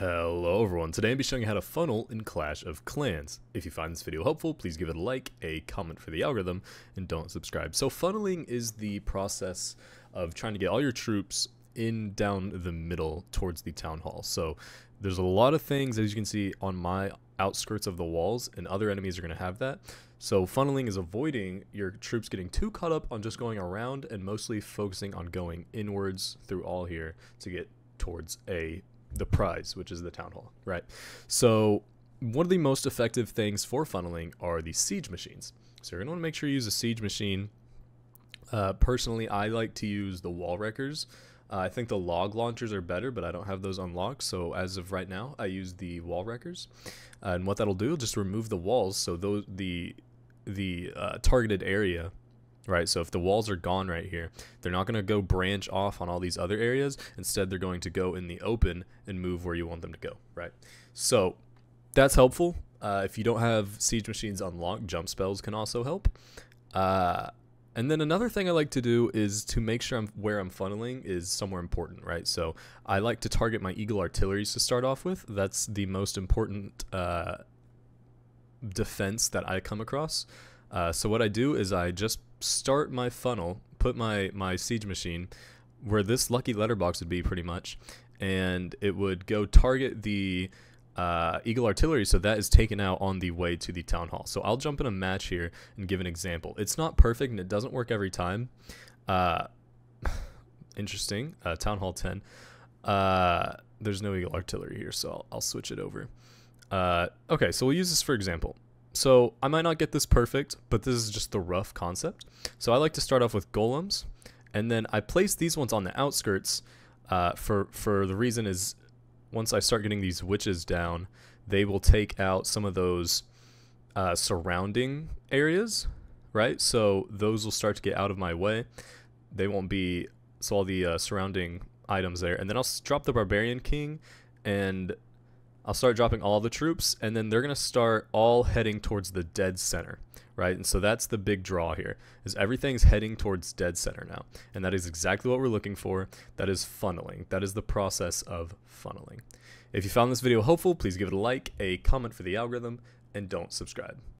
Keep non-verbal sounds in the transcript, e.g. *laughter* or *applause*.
Hello everyone, today I'll be showing you how to funnel in Clash of Clans. If you find this video helpful, please give it a like, a comment for the algorithm, and don't subscribe. So funneling is the process of trying to get all your troops in down the middle towards the town hall. So there's a lot of things, as you can see, on my outskirts of the walls, and other enemies are going to have that. So funneling is avoiding your troops getting too caught up on just going around and mostly focusing on going inwards through all here to get towards a the prize, which is the town hall, right? So one of the most effective things for funneling are the siege machines. So you're gonna want to make sure you use a siege machine. Uh, personally, I like to use the wall wreckers. Uh, I think the log launchers are better, but I don't have those unlocked. So as of right now, I use the wall wreckers, uh, and what that'll do, just remove the walls, so those the the uh, targeted area right? So if the walls are gone right here, they're not going to go branch off on all these other areas. Instead, they're going to go in the open and move where you want them to go, right? So that's helpful. Uh, if you don't have siege machines unlocked, jump spells can also help. Uh, and then another thing I like to do is to make sure I'm where I'm funneling is somewhere important, right? So I like to target my eagle artilleries to start off with. That's the most important uh, defense that I come across. Uh, so what I do is I just start my funnel, put my my siege machine where this lucky letterbox would be pretty much, and it would go target the uh, Eagle Artillery, so that is taken out on the way to the Town Hall. So I'll jump in a match here and give an example. It's not perfect and it doesn't work every time. Uh, *laughs* interesting. Uh, Town Hall 10. Uh, there's no Eagle Artillery here, so I'll, I'll switch it over. Uh, okay, so we'll use this for example. So I might not get this perfect, but this is just the rough concept. So I like to start off with golems, and then I place these ones on the outskirts uh, for, for the reason is once I start getting these witches down, they will take out some of those uh, surrounding areas, right? So those will start to get out of my way. They won't be, so all the uh, surrounding items there. And then I'll drop the Barbarian King and I'll start dropping all the troops, and then they're going to start all heading towards the dead center, right? And so that's the big draw here, is everything's heading towards dead center now. And that is exactly what we're looking for. That is funneling. That is the process of funneling. If you found this video helpful, please give it a like, a comment for the algorithm, and don't subscribe.